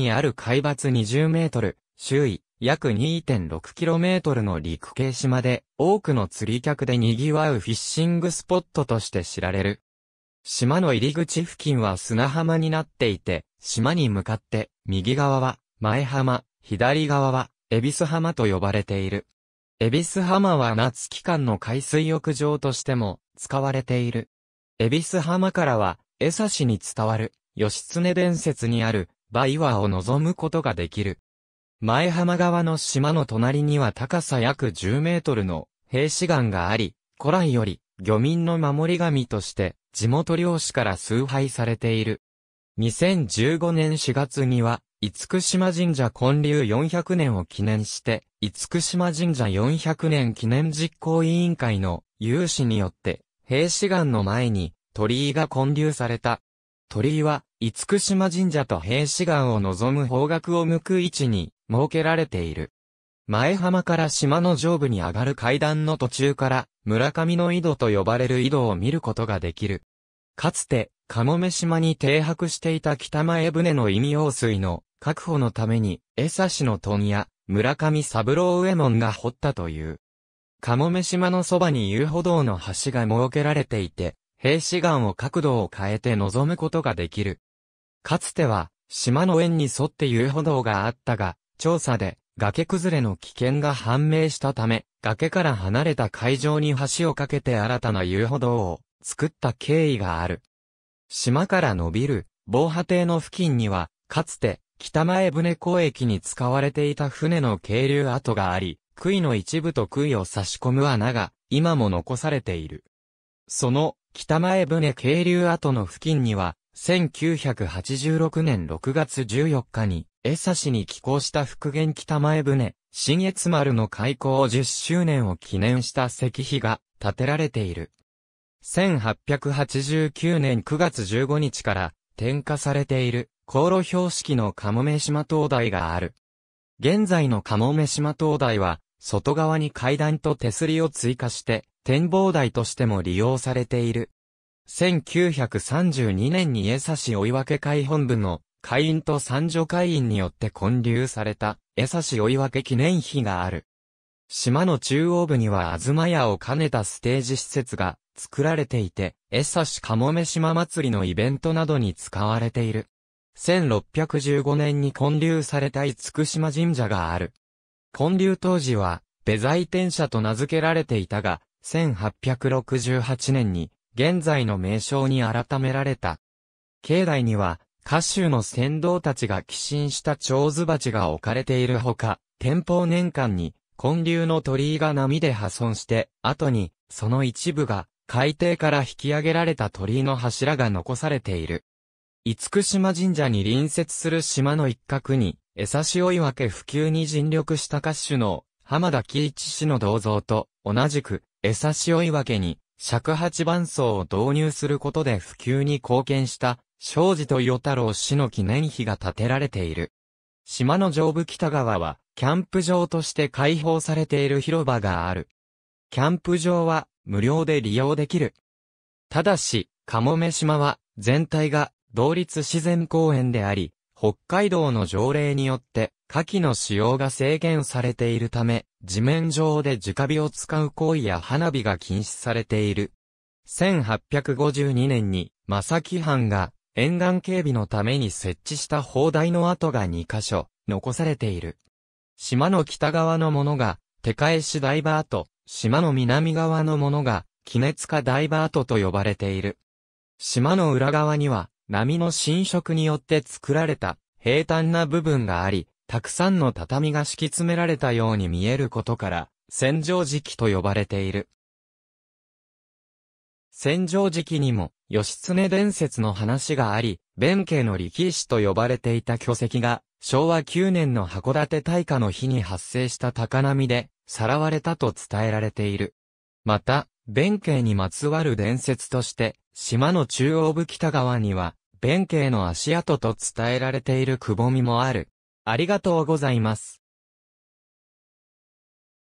にある海抜20メートル、周囲約 2.6km の陸系島で多くの釣り客で賑わうフィッシングスポットとして知られる。島の入り口付近は砂浜になっていて、島に向かって右側は前浜、左側は恵比寿浜と呼ばれている。恵比寿浜は夏期間の海水浴場としても使われている。恵比寿浜からは江差に伝わる義経伝説にあるバイワを望むことができる。前浜川の島の隣には高さ約10メートルの兵士岩があり、古来より漁民の守り神として地元漁師から崇拝されている。2015年4月には、厳島神社建立400年を記念して、厳島神社400年記念実行委員会の有志によって、兵士岩の前に鳥居が建立された。鳥居は厳島神社と平志岩を望む方角を向く位置に設けられている。前浜から島の上部に上がる階段の途中から村上の井戸と呼ばれる井戸を見ることができる。かつて、かもめ島に停泊していた北前船の味用水の確保のために、江差の問屋、村上三郎右衛門が掘ったという。かもめ島のそばに遊歩道の橋が設けられていて、平志岩を角度を変えて望むことができる。かつては、島の縁に沿って遊歩道があったが、調査で、崖崩れの危険が判明したため、崖から離れた海上に橋を架けて新たな遊歩道を作った経緯がある。島から伸びる防波堤の付近には、かつて北前船港駅に使われていた船の渓流跡があり、杭の一部と杭を差し込む穴が今も残されている。その北前船渓流跡の付近には1986年6月14日に、江差市に寄港した復元北前船、新越丸の開港10周年を記念した石碑が建てられている。1889年9月15日から点火されている航路標識の鴨目島灯台がある。現在の鴨目島灯台は、外側に階段と手すりを追加して、展望台としても利用されている。1932年に江差し追分会本部の会員と三女会員によって建立された江差し追分記念碑がある。島の中央部には東屋を兼ねたステージ施設が作られていて、江差しかもめ島祭りのイベントなどに使われている。1615年に建立された厳島神社がある。建立当時は、ベザイ転社と名付けられていたが、1868年に現在の名称に改められた。境内には、歌手の船頭たちが寄進した蝶ズ鉢が置かれているほか、天保年間に、根流の鳥居が波で破損して、後に、その一部が、海底から引き上げられた鳥居の柱が残されている。厳島神社に隣接する島の一角に、江差追分普及に尽力した歌手の、浜田喜一氏の銅像と、同じく、江差追分に、尺八伴奏を導入することで普及に貢献した、庄司と与太郎氏の記念碑が建てられている。島の上部北側は、キャンプ場として開放されている広場がある。キャンプ場は、無料で利用できる。ただし、カモメ島は、全体が、同立自然公園であり、北海道の条例によって、火器の使用が制限されているため、地面上で直火を使う行為や花火が禁止されている。1852年に、正木藩が沿岸警備のために設置した砲台の跡が2カ所、残されている。島の北側のものが、手返しダイバーと、島の南側のものが、気熱化ダイバートと呼ばれている。島の裏側には、波の侵食によって作られた、平坦な部分があり、たくさんの畳が敷き詰められたように見えることから、戦場期と呼ばれている。戦場期にも、義経伝説の話があり、弁慶の力石と呼ばれていた巨石が、昭和9年の函館大火の日に発生した高波で、さらわれたと伝えられている。また、弁慶にまつわる伝説として、島の中央部北側には、弁慶の足跡と伝えられているくぼみもある。ありがとうございます。